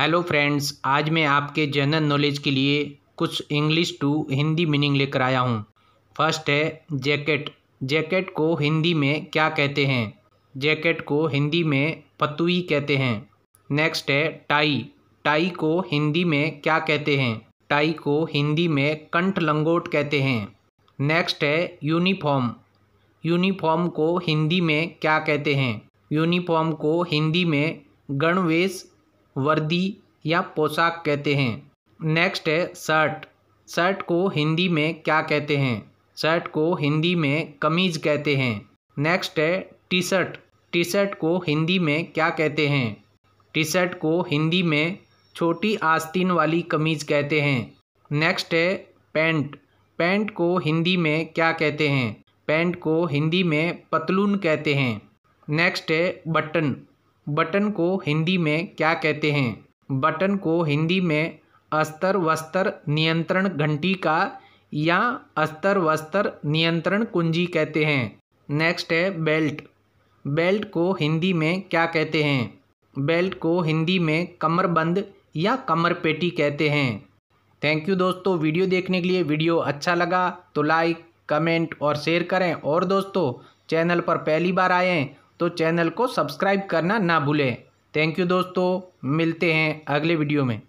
hello friends आज मैं आपके जनरल नॉलेज के लिए कुछ इंग्लिश टू हिंदी मीनिंग लेकर आया हूँ फर्स्ट है जैकेट जैकेट को हिंदी में क्या कहते हैं जैकेट को हिंदी में पतुई कहते हैं नेक्स्ट है टाई टाई को हिंदी में क्या कहते हैं टाई को हिंदी में कंठ लंगोट कहते हैं नेक्स्ट है यूनिफॉर्म यूनिफॉर्म को हिंदी में क्या कहते हैं यूनिफॉर्म को हिंदी में गणवेश वर्दी या पोशाक कहते हैं नेक्स्ट है शर्ट शर्ट को हिंदी में क्या कहते हैं शर्ट को हिंदी में कमीज कहते हैं नेक्स्ट है टी शर्ट टी शर्ट को हिंदी में क्या कहते हैं टी शर्ट को हिंदी में छोटी आस्तीन वाली कमीज कहते हैं नेक्स्ट है पैंट पैंट को हिंदी में क्या कहते हैं पैंट को हिंदी में पतलून कहते हैं नेक्स्ट है बटन बटन को हिंदी में क्या कहते हैं बटन को हिंदी में अस्तर वस्तर नियंत्रण घंटी का या अस्तर वस्तर नियंत्रण कुंजी कहते हैं नेक्स्ट है बेल्ट बेल्ट को हिंदी में क्या कहते हैं बेल्ट को हिंदी में कमरबंद या कमर पेटी कहते हैं थैंक यू दोस्तों वीडियो देखने के लिए वीडियो अच्छा लगा तो लाइक कमेंट और शेयर करें और दोस्तों चैनल पर पहली बार आए तो चैनल को सब्सक्राइब करना ना भूलें थैंक यू दोस्तों मिलते हैं अगले वीडियो में